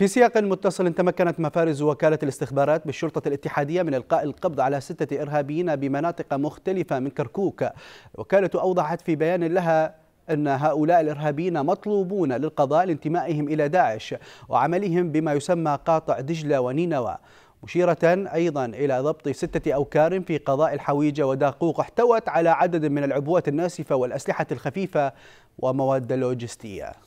في سياق متصل تمكنت مفارز وكالة الاستخبارات بالشرطة الاتحادية من إلقاء القبض على ستة إرهابيين بمناطق مختلفة من كركوك الوكالة أوضحت في بيان لها أن هؤلاء الإرهابيين مطلوبون للقضاء لانتمائهم إلى داعش وعملهم بما يسمى قاطع دجلة ونينوى مشيرة أيضا إلى ضبط ستة أوكار في قضاء الحويجة وداقوق احتوت على عدد من العبوات الناسفة والأسلحة الخفيفة ومواد لوجستية